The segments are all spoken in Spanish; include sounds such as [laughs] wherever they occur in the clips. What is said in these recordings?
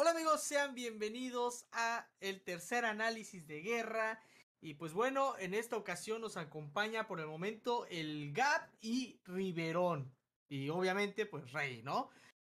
Hola amigos, sean bienvenidos a el tercer análisis de guerra. Y pues bueno, en esta ocasión nos acompaña por el momento el Gap y Riverón. Y obviamente, pues Rey, ¿no?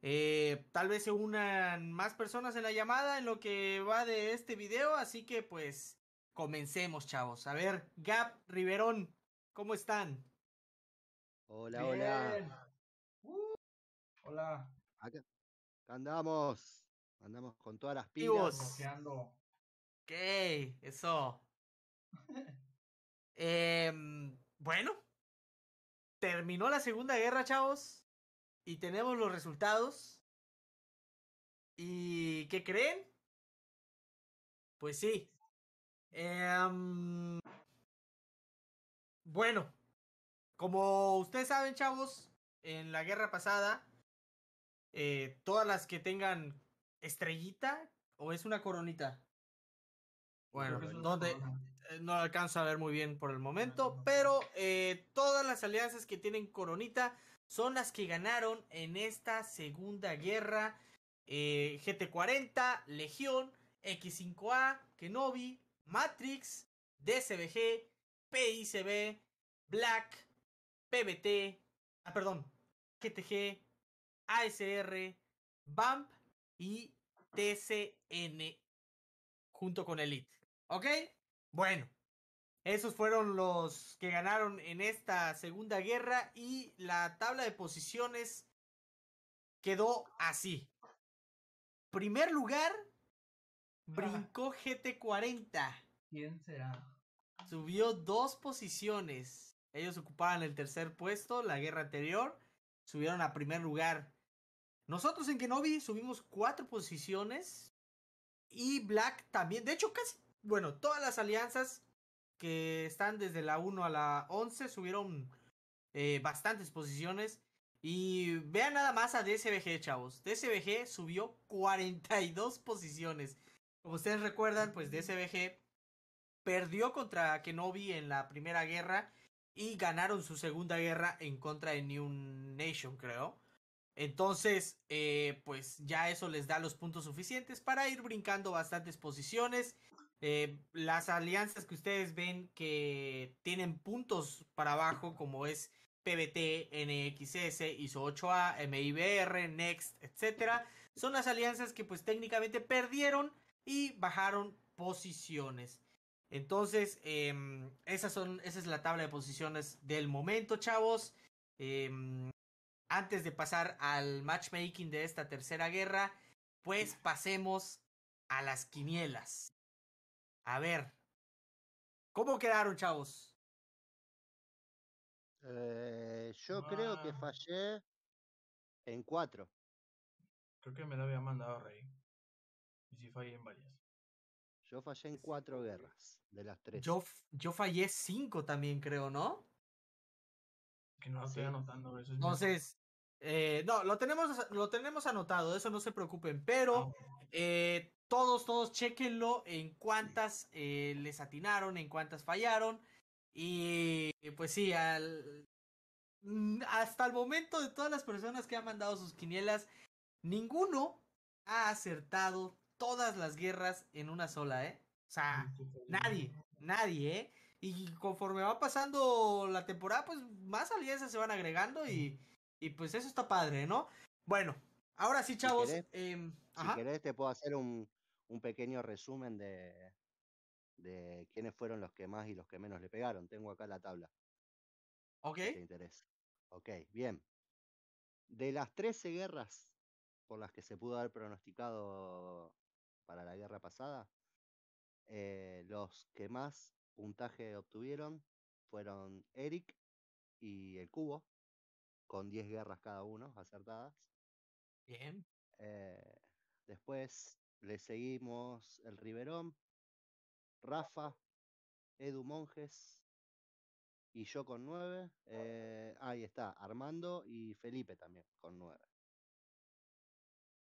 Eh, tal vez se unan más personas en la llamada en lo que va de este video, así que pues comencemos, chavos. A ver, Gap, Riverón, ¿cómo están? Hola, hola. Uh. hola. ¿Qué andamos. Andamos con todas las pilas. Ok, eso. [laughs] Em, bueno, terminó la Segunda Guerra, chavos. Y tenemos los resultados. ¿Y qué creen? Pues sí. Em, bueno, como ustedes saben, chavos, en la guerra pasada, eh, todas las que tengan estrellita o es una coronita? Bueno, pues, donde eh, no alcanza a ver muy bien por el momento, pero eh, todas las alianzas que tienen coronita son las que ganaron en esta segunda guerra. Eh, GT40, Legión, X5A, Kenobi, Matrix, DCBG, PICB, Black, PBT, ah, perdón, GTG, ASR, BAMP y TCN junto con Elite. ¿Ok? Bueno, esos fueron los que ganaron en esta segunda guerra y la tabla de posiciones quedó así. Primer lugar, ah. brincó GT40. ¿Quién será? Subió dos posiciones. Ellos ocupaban el tercer puesto la guerra anterior. Subieron a primer lugar nosotros en Kenobi subimos cuatro posiciones y Black también. De hecho, casi, bueno, todas las alianzas que están desde la 1 a la 11 subieron eh, bastantes posiciones. Y vean nada más a DSBG, chavos. DSBG subió 42 posiciones. Como ustedes recuerdan, pues DSBG perdió contra Kenobi en la primera guerra y ganaron su segunda guerra en contra de New Nation, creo. Entonces, eh, pues ya eso les da los puntos suficientes para ir brincando bastantes posiciones. Eh, las alianzas que ustedes ven que tienen puntos para abajo, como es PBT, NXS, ISO 8A, MIBR, Next, etcétera, son las alianzas que pues técnicamente perdieron y bajaron posiciones. Entonces, em, esas son, esa es la tabla de posiciones del momento, chavos. Em, antes de pasar al matchmaking de esta tercera guerra, pues pasemos a las quinielas. A ver, ¿cómo quedaron, chavos? Eh, yo ah. creo que fallé en cuatro. Creo que me lo había mandado Rey. Y si fallé en varias. Yo fallé en cuatro guerras de las tres. Yo, yo fallé cinco también, creo, ¿no? no lo Entonces, eh, no, lo tenemos, lo tenemos anotado, eso no se preocupen, pero ah, eh, todos, todos chequenlo en cuántas eh, les atinaron, en cuántas fallaron. Y pues sí, al, mm, hasta el momento de todas las personas que han mandado sus quinielas, ninguno ha acertado todas las guerras en una sola, ¿eh? O sea, nadie, nadie, ¿eh? Y conforme va pasando la temporada, pues más alianzas se van agregando y, y pues eso está padre, ¿no? Bueno, ahora sí, chavos. Em, si querés, te puedo hacer un, un pequeño resumen de, de quiénes fueron los que más y los que menos le pegaron. Tengo acá la tabla. Ok. Si te interesa. Ok, bien. De las 13 guerras por las que se pudo haber pronosticado para la guerra pasada, eh, los que más puntaje obtuvieron fueron Eric y el Cubo, con 10 guerras cada uno, acertadas. Bien. Eh, después le seguimos el Riverón, Rafa, Edu Monjes y yo con 9. Eh, ahí está, Armando y Felipe también con 9.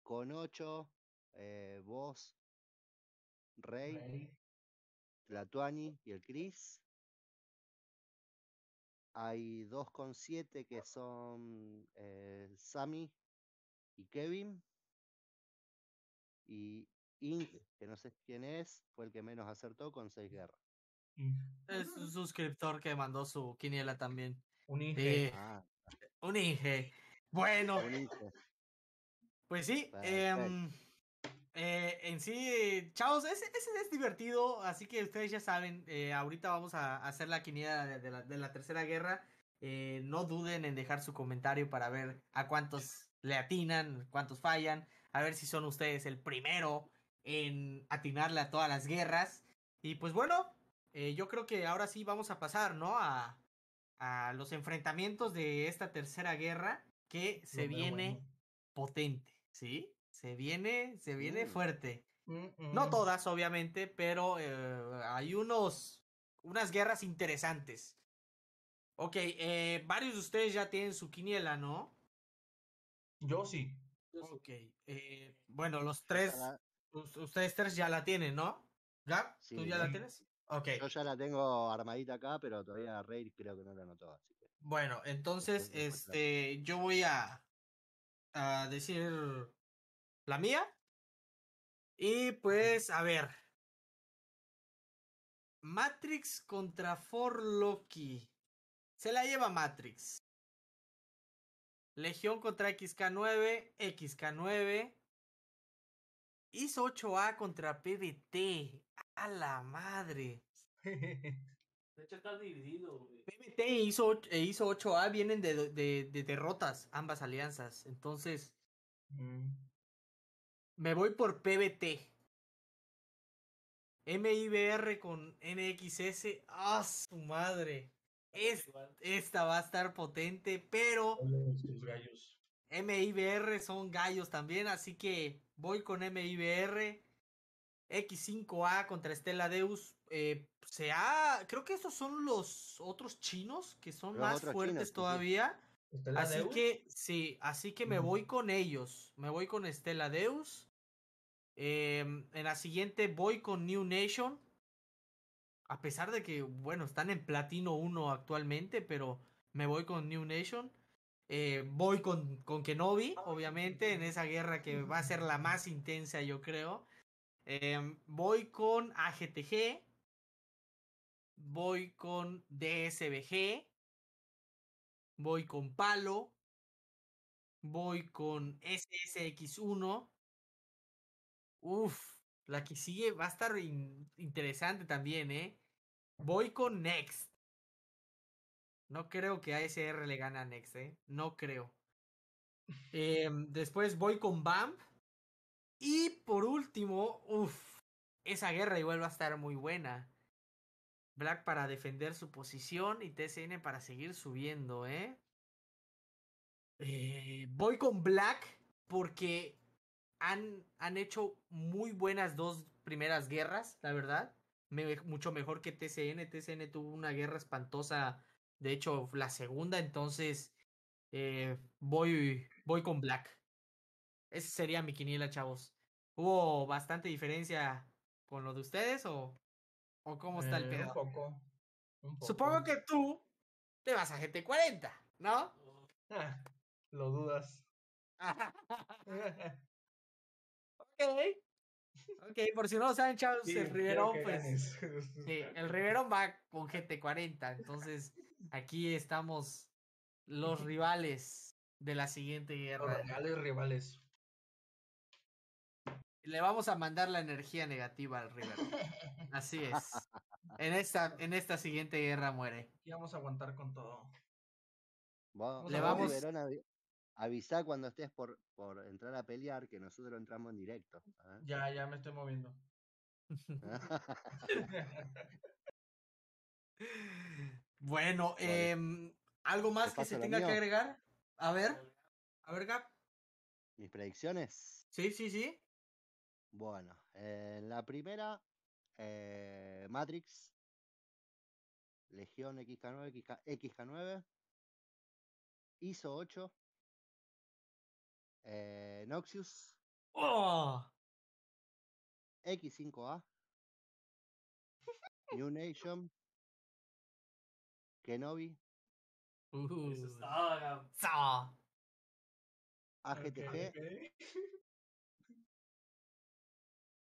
Con 8, eh, vos, Rey, la Tuani y el Chris Hay con siete que son eh, Sammy y Kevin. Y Inge que no sé quién es, fue el que menos acertó con 6 guerras. Es un suscriptor que mandó su quiniela también. Un Inge. Ah. Un Inge. Bueno. Pues sí. Eh, eh, en sí, chavos, ese, es divertido, así que ustedes ya saben, eh, ahorita vamos a, hacer la quiniela de, la, tercera guerra. Eh, no duden en dejar su comentario para ver a cuántos le atinan, cuántos fallan, a ver si son ustedes el primero en atinarle a todas las guerras. Y pues bueno, yo creo que ahora sí vamos a pasar, ¿no? A, los enfrentamientos de esta tercera guerra que se viene potente, ¿sí? Se viene, se viene mm. fuerte. No todas, obviamente, pero eh, hay unos, unas guerras interesantes. Ok, eh, varios de ustedes ya tienen su quiniela, ¿no? Yo sí. Ok, eh, bueno, los tres, ustedes tres ya la tienen, ¿no? ¿ya? ¿Tú ya la tienes? [clears throat] Okay. Yo ya la tengo armadita acá, pero todavía Rey creo que no la notó Bueno, entonces, este, yo voy a, a decir la mía. Y pues, a ver. Matrix contra For Loki. Se la lleva Matrix. Legión contra XK9, XK9. Hizo 8A contra PBT. A la madre. [laughs] De hecho, está dividido, PBT e hizo, eh, hizo 8A, vienen de, de, derrotas ambas alianzas. Entonces, me voy por PBT. MIBR con NXS. ¡Ah, su madre! esta va a estar potente, pero. MIBR son gallos también, así que voy con MIBR. X5A contra Estela Deus. Eh, se ha, creo que estos son los otros chinos que son más fuertes pues todavía así que sí, así que me voy con ellos. Me voy con Estela Deus. Em, en la siguiente voy con New Nation. A pesar de que, bueno, están en Platino 1 actualmente, pero me voy con New Nation. Eh, voy con, con Kenobi, obviamente, en esa guerra que va a ser la más intensa, yo creo. Em, voy con AGTG. Voy con DSBG voy con Palo, voy con SSX1. Uf, la que sigue va a estar interesante también, ¿eh? Voy con Next. No creo que ASR le gane a Next, ¿eh? No creo. Em, después voy con Bump. Y por último, uff, esa guerra igual va a estar muy buena. Black para defender su posición y Tcn para seguir subiendo, ¿eh? ¿eh? voy con Black porque han, han, hecho muy buenas dos primeras guerras, la verdad. Me, mucho mejor que TCN. TCN tuvo una guerra espantosa, de hecho, la segunda, entonces eh, voy, voy con Black. Ese sería mi quiniela, chavos. ¿Hubo bastante diferencia con lo de ustedes o ¿O cómo está el eh, pedo? Un poco, Supongo que tú te vas a GT40, ¿no? Oh. Ah, lo dudas. [laughs] [laughs] ok. Ok, por si no lo saben, chavos, el Rivero, pues. sí, el Rivero pues, [laughs] va con GT40. Entonces, aquí estamos los rivales de la siguiente guerra. Los rivales. Le vamos a mandar la energía negativa al Rivero. Así es. En esta, en esta siguiente guerra muere. Y vamos a aguantar con todo. Le vamos... a cuando estés por, por entrar a pelear que nosotros entramos en directo. ¿ah? Ya, ya me estoy moviendo. [laughs] [laughs] bueno, em, ¿algo más que se tenga que agregar? A ver, a ver, Gap. ¿Mis predicciones? Sí, sí, sí. Bueno, la primera eh, Matrix, Legión XK9, XK, 9 ISO 8, eh, Noxius, ¡Oh! x X5A, New Nation, Kenobi, uh, AGTG, [laughs]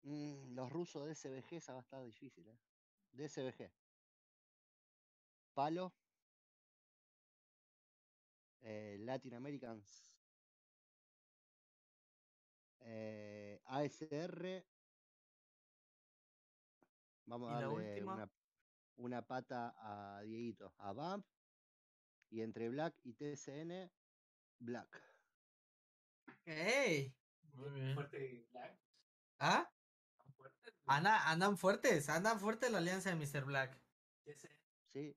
Mm, los rusos de SBG esa va a estar difícil, ¿eh? De SBG. Palo. Eh, Latin Americans. Eh, ASR. Vamos a darle una, pata a Dieguito, a Bump. Y entre Black y TSN, Black. ¡Ey! Muy bien. Black. ¿Ah? andan fuertes, andan fuertes la alianza de Mr. Black. Sí.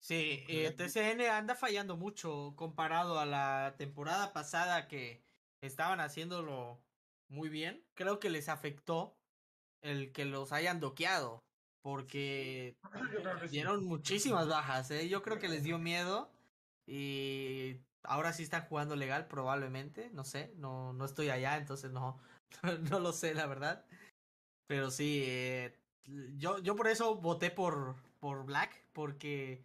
Sí, eh, TCN anda fallando mucho comparado a la temporada pasada que estaban haciéndolo muy bien. Creo que les afectó el que los hayan doqueado porque dieron muchísimas bajas. Eh. Yo creo que les dio miedo y ahora sí están jugando legal probablemente. No sé, no, no estoy allá, entonces no, [laughs] no lo sé, la verdad. Pero sí, eh, yo, yo por eso voté por, por Black, porque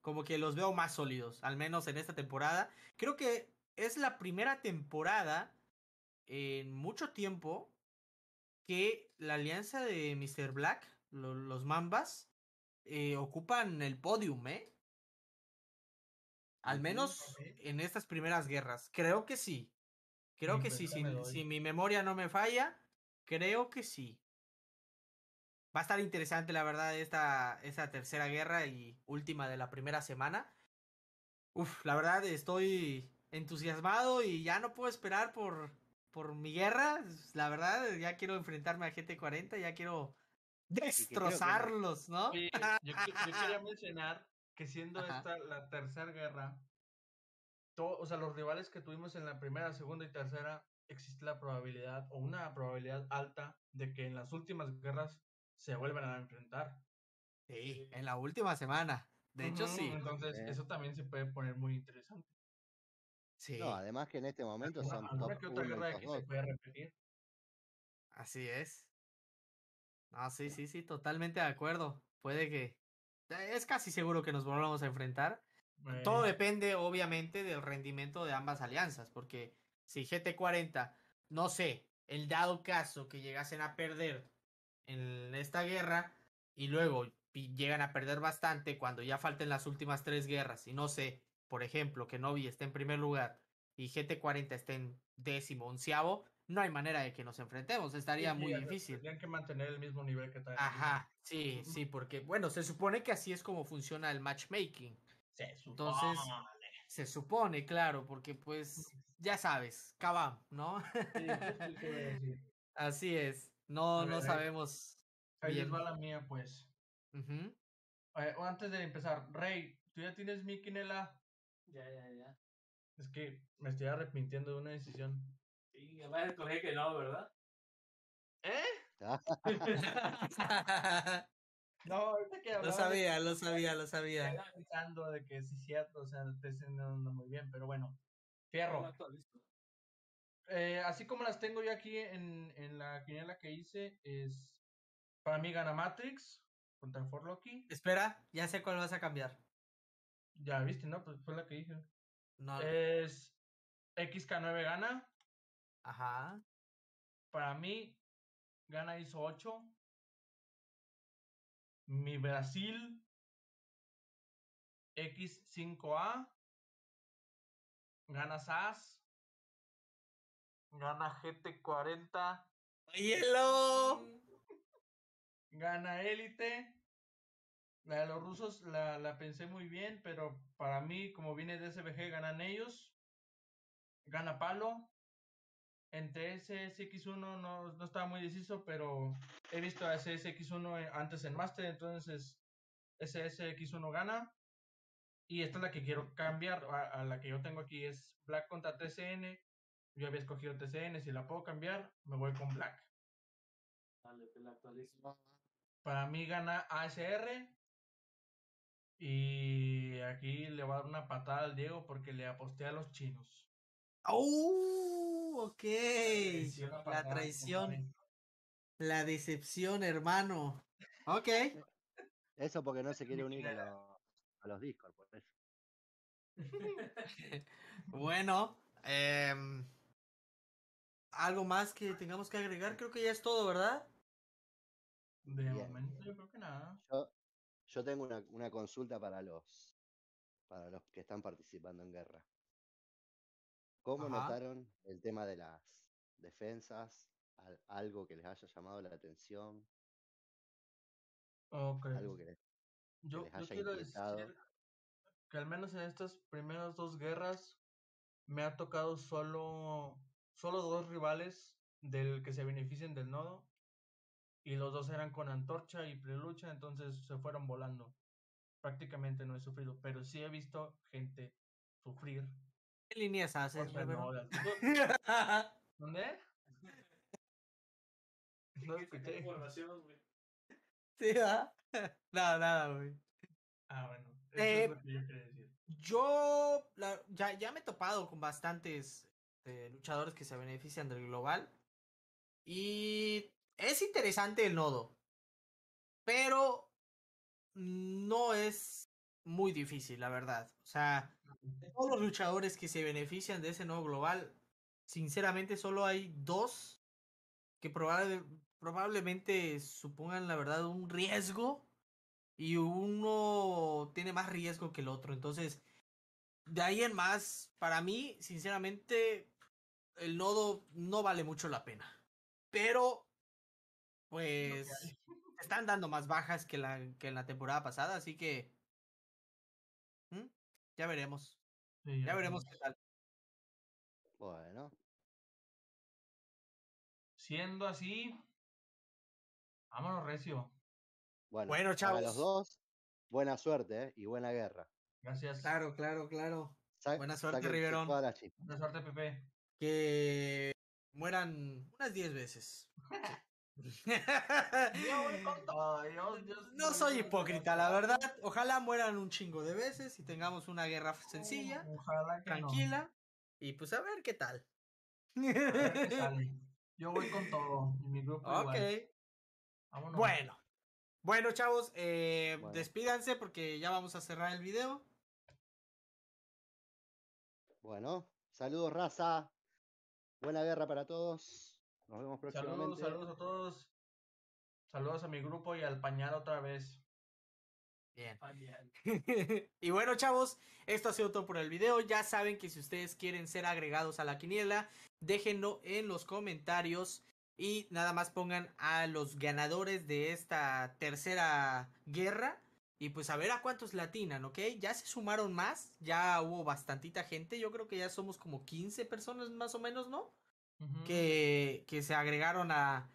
como que los veo más sólidos, al menos en esta temporada. Creo que es la primera temporada en mucho tiempo que la alianza de Mr. Black, los Mambas, eh, ocupan el podium, ¿eh? Al menos en estas primeras guerras. Creo que sí. Creo que sí. Si, si mi memoria no me falla, creo que sí va a estar interesante, la verdad, esta, esta tercera guerra y última de la primera semana. Uf, la verdad, estoy entusiasmado y ya no puedo esperar por, por mi guerra. La verdad, ya quiero enfrentarme a GT40, ya quiero destrozarlos, ¿no? yo, quería [laughs] mencionar que siendo esta la tercera guerra, o sea, los rivales que tuvimos en la primera, segunda y tercera, existe la probabilidad o una probabilidad alta de que en las últimas guerras se vuelven a enfrentar. Sí, en la última semana. De hecho, sí. Entonces, eh. eso también se puede poner muy interesante. Sí. No, además que en este momento son que se puede repetir. Así es. Ah, sí, sí, sí, totalmente de acuerdo. Puede que. Eh, es casi seguro que nos volvamos a enfrentar. Todo depende, obviamente, del rendimiento de ambas alianzas. Porque si GT40, no sé, el dado caso que llegasen a perder en esta guerra y luego llegan a perder bastante cuando ya falten las últimas tres guerras y no sé, por ejemplo, que Novi esté en primer lugar y GT40 esté en décimo, onceavo, no hay manera de que nos enfrentemos, estaría muy difícil. Tendrían que mantener el mismo nivel que tal. Ajá, sí, sí, porque bueno, se supone que así es como funciona el matchmaking. Se supone. Entonces, se supone, claro, porque pues [laughs] ya sabes, cabam, ¿no? Sí, [laughs] Así es. No, no eh, sabemos. Ahí es va la mía, pues. Eh, antes de empezar, Rey, ¿tú ya tienes mi quinela? Ya, ya, ya. Es que me estoy arrepintiendo de una decisión. Sí, además escogí que no, ¿verdad? ¿Eh? [laughs] No, [laughs] que Lo sabía, lo sabía, lo sabía. pensando de que sí cierto, o sea, te muy bien, pero bueno. Fierro. Eh, así como las tengo yo aquí en, en la quiniela que hice, es para mí gana Matrix contra For Loki. Espera, ya sé cuál vas a cambiar. Ya viste, ¿no? Pues fue la que dije. No. Es XK9 gana. Ajá. Para mí, gana ISO 8. Mi Brasil X5A. Gana SAS. Gana GT40. ¡Hielo! Gana Élite. La de los rusos la, la, pensé muy bien, pero para mí, como viene de SBG, ganan ellos. Gana Palo. Entre SSX1 no, no estaba muy deciso, pero he visto a SSX1 antes en Master, entonces SSX1 gana. Y esta es la que quiero cambiar, a, a la que yo tengo aquí es Black contra TCN yo había escogido TCN, si la puedo cambiar, me voy con Black. Dale, te pues, la Para mí gana ASR. Y aquí le va a dar una patada al Diego porque le aposté a los chinos. ¡Oh! Ok. La traición. La, decepción, hermano. Ok. Eso porque no se quiere unir a, a los discos. [laughs] bueno, em, algo más que tengamos que agregar, creo que ya es todo, ¿verdad? De momento yo creo que nada. Yo, tengo una, una, consulta para los para los que están participando en guerra. ¿Cómo notaron el tema de las defensas? algo que les haya llamado la atención. Oh, algo que yo, yo quiero decir que al menos en estas primeras dos guerras me ha tocado solo solo dos rivales del que se beneficien del nodo y los dos eran con antorcha y prelucha, entonces se fueron volando. Prácticamente no he sufrido, pero sí he visto gente sufrir. ¿Qué líneas haces? [laughs] ¿Dónde? [laughs] No escuché. Sí, va. [laughs] Nada, nada, güey. Ah, bueno. Eh, yo ya, ya me he topado con bastantes eh, luchadores que se benefician del global. Y es interesante el nodo, pero no es muy difícil, la verdad. O sea, de todos los luchadores que se benefician de ese nodo global, sinceramente solo hay dos que probablemente supongan, la verdad, un riesgo y uno tiene más riesgo que el otro. Entonces, de ahí en más, para mí, sinceramente, el nodo no vale mucho la pena. Pero, pues, [laughs] están dando más bajas que, la, que en la temporada pasada, así que ya veremos. ya, veremos qué tal. Bueno. Siendo así, vámonos, Recio. Bueno, bueno chavos. los dos, buena suerte ¿eh? y buena guerra. Gracias. Claro, claro, claro. Buena suerte, Riverón. Buena suerte, Pepe que mueran unas 10 veces. no soy hipócrita, la verdad. Ojalá mueran un chingo de veces y tengamos una guerra sencilla, oh, tranquila. Y pues a ver qué tal. [laughs] Yo voy con todo. En mi grupo ok. Bueno. Bueno, chavos, eh, despídanse porque ya vamos a cerrar el video. Bueno, saludos, raza. Buena guerra para todos. Nos vemos próximamente. Saludos, a todos. Saludos a mi grupo y al pañal otra vez. Bien. [laughs] y bueno, chavos, esto ha sido todo por el video. Ya saben que si ustedes quieren ser agregados a la quiniela, déjenlo en los comentarios. Y nada más pongan a los ganadores de esta tercera guerra y pues a ver a cuántos latinan, ¿ok? Ya se sumaron más, ya hubo bastantita gente, yo creo que ya somos como 15 personas más o menos, ¿no? que, que se agregaron a,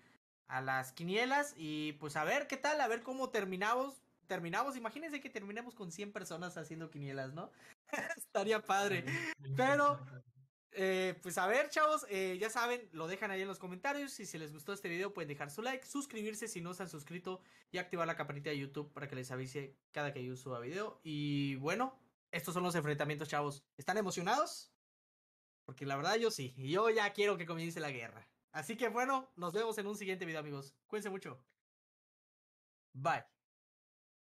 a las quinielas y pues a ver qué tal, a ver cómo terminamos. Terminamos, imagínense que terminemos con 100 personas haciendo quinielas, ¿no? [laughs] Estaría padre. Pero eh, pues a ver, chavos, eh, ya saben, lo dejan ahí en los comentarios. y Si les gustó este video, pueden dejar su like, suscribirse si no se han suscrito y activar la campanita de YouTube para que les avise cada que yo suba video. Y bueno, estos son los enfrentamientos, chavos. ¿Están emocionados? Porque la verdad yo sí, Y yo ya quiero que comience la guerra. Así que bueno, nos vemos en un siguiente video, amigos. Cuídense mucho. Bye.